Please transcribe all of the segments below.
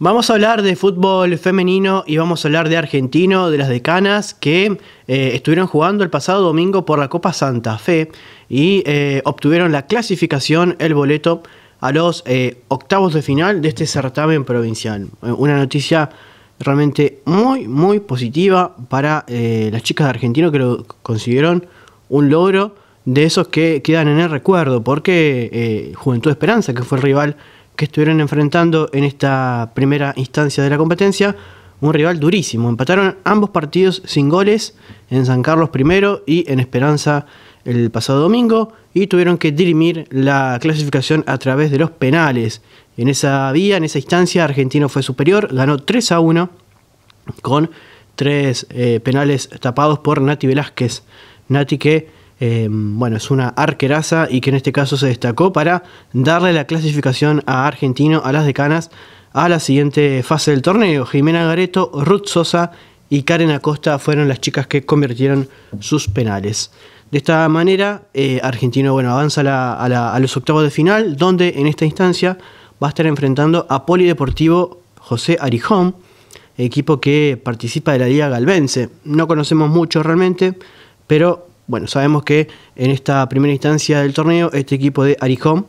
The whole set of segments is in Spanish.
Vamos a hablar de fútbol femenino y vamos a hablar de argentino, de las decanas que eh, estuvieron jugando el pasado domingo por la Copa Santa Fe y eh, obtuvieron la clasificación, el boleto a los eh, octavos de final de este certamen provincial. Una noticia realmente muy, muy positiva para las chicas de argentino que lo consiguieron un logro de esos que quedan en el recuerdo, porque Juventud Esperanza, que fue el rival que estuvieron enfrentando en esta primera instancia de la competencia. Un rival durísimo. Empataron ambos partidos sin goles en San Carlos primero y en Esperanza el pasado domingo y tuvieron que dirimir la clasificación a través de los penales. En esa vía, en esa instancia, Argentino fue superior, ganó 3 a 1 con tres eh, penales tapados por Nati Velázquez. Nati que Em, bueno, es una arqueraza y que en este caso se destacó para darle la clasificación a Argentino a las decanas a la siguiente fase del torneo. Jimena Gareto, Ruth Sosa y Karen Acosta fueron las chicas que convirtieron sus penales. De esta manera, eh, Argentino bueno, avanza a, los octavos de final, donde en esta instancia va a estar enfrentando a Polideportivo José Arijón, equipo que participa de la Liga Galvense. No conocemos mucho realmente, pero bueno, sabemos que en esta primera instancia del torneo, este equipo de Arijón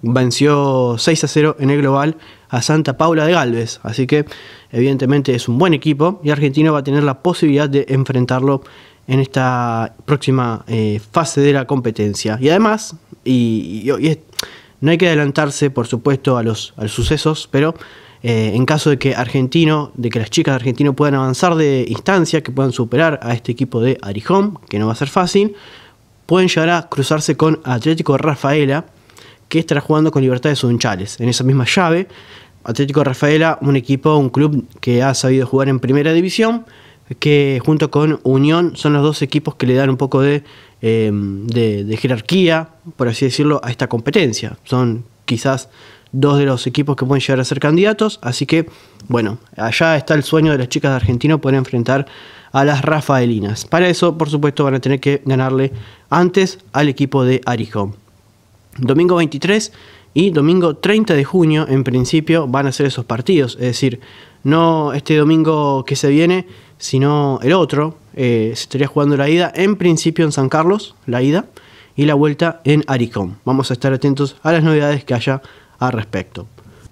venció 6 a 0 en el global a Santa Paula de Galvez. Así que evidentemente es un buen equipo y Argentina va a tener la posibilidad de enfrentarlo en esta próxima eh, fase de la competencia. Y además, y, no hay que adelantarse por supuesto a los sucesos, pero eh, en caso de que Argentino, de que las chicas de Argentino puedan avanzar de instancia, que puedan superar a este equipo de Arijón, que no va a ser fácil, pueden llegar a cruzarse con Atlético Rafaela, que estará jugando con Libertad de Sunchales. En esa misma llave, Atlético Rafaela, un equipo, un club que ha sabido jugar en primera división, que junto con Unión son los dos equipos que le dan un poco de eh, jerarquía, por así decirlo, a esta competencia. Son quizás dos de los equipos que pueden llegar a ser candidatos. Así que, bueno, allá está el sueño de las chicas de Argentina. poder enfrentar a las Rafaelinas. Para eso, por supuesto, van a tener que ganarle antes al equipo de Aricón. Domingo 23 y domingo 30 de junio, en principio, van a ser esos partidos. Es decir, no este domingo que se viene, sino el otro. Eh, se estaría jugando la ida, en principio en San Carlos, la ida, y la vuelta en Aricón. Vamos a estar atentos a las novedades que haya respecto.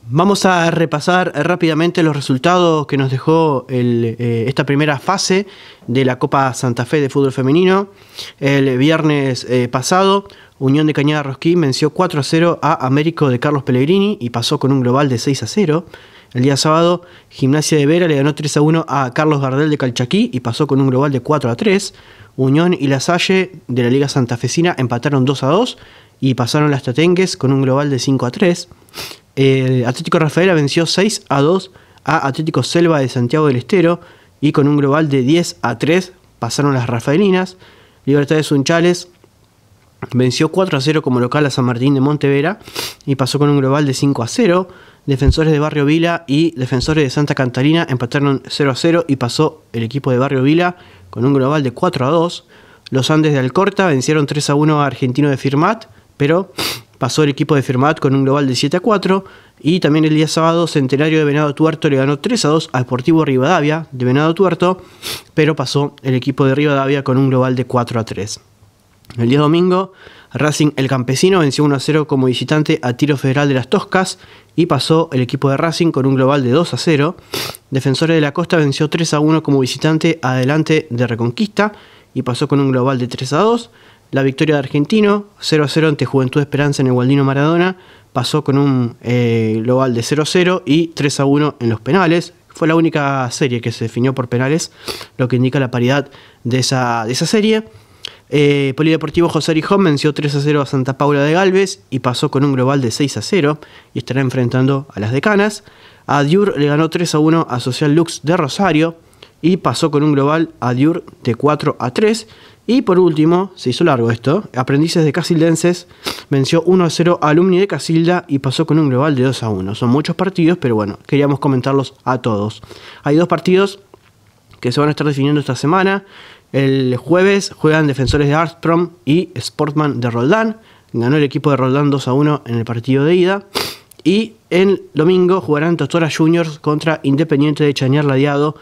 Vamos a repasar rápidamente los resultados que nos dejó eh, esta primera fase de la Copa Santa Fe de Fútbol Femenino. El viernes eh, pasado, Unión de Cañada Rosquín venció 4 a 0 a Américo de Carlos Pellegrini y pasó con un global de 6 a 0. El día sábado, Gimnasia de Vera le ganó 3 a 1 a Carlos Gardel de Calchaquí y pasó con un global de 4 a 3. Unión y La Salle de la Liga Santafesina empataron 2 a 2 y pasaron las Tatengues con un global de 5 a 3. Atlético Rafaela venció 6 a 2 a Atlético Selva de Santiago del Estero y con un global de 10 a 3 pasaron las Rafaelinas. ...Libertad Libertades Sunchales... venció 4 a 0 como local a San Martín de Montevera y pasó con un global de 5 a 0. Defensores de Barrio Vila y Defensores de Santa Cantarina empataron 0 a 0 y pasó el equipo de Barrio Vila con un global de 4 a 2. Los Andes de Alcorta vencieron 3 a 1 a Argentino de Firmat pero pasó el equipo de Firmat con un global de 7 a 4. Y también el día sábado, Centenario de Venado Tuerto le ganó 3 a 2 a Sportivo Rivadavia de Venado Tuerto, pero pasó el equipo de Rivadavia con un global de 4 a 3. El día domingo, Racing El Campesino venció 1 a 0 como visitante a Tiro Federal de las Toscas y pasó el equipo de Racing con un global de 2 a 0. Defensores de la Costa venció 3 a 1 como visitante adelante de Reconquista y pasó con un global de 3 a 2. La victoria de Argentino, 0-0 ante Juventud Esperanza en el Gualdino Maradona, pasó con un eh, global de 0-0 y 3-1 en los penales. Fue la única serie que se definió por penales, lo que indica la paridad de esa, de esa serie. Eh, Polideportivo José Arijón venció 3 a 0 a Santa Paula de Galvez y pasó con un global de 6 a 0 y estará enfrentando a las decanas. A Diur le ganó 3 a 1 a Social Lux de Rosario y pasó con un global a Diur de 4 a 3. Y por último, se hizo largo esto, Aprendices de Casildenses venció 1 a 0 a Alumni de Casilda y pasó con un global de 2 a 1. Son muchos partidos, pero bueno, queríamos comentarlos a todos. Hay dos partidos que se van a estar definiendo esta semana. El jueves juegan Defensores de Arstrom y Sportman de Roldán. Ganó el equipo de Roldán 2 a 1 en el partido de ida. Y el domingo jugarán Totora Juniors contra Independiente de Chañar Ladeado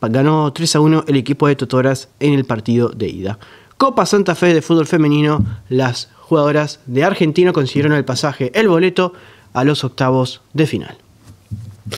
ganó 3 a 1 el equipo de Totoras en el partido de ida. Copa Santa Fe de fútbol femenino, las jugadoras de Argentina consiguieron el pasaje, el boleto a los octavos de final.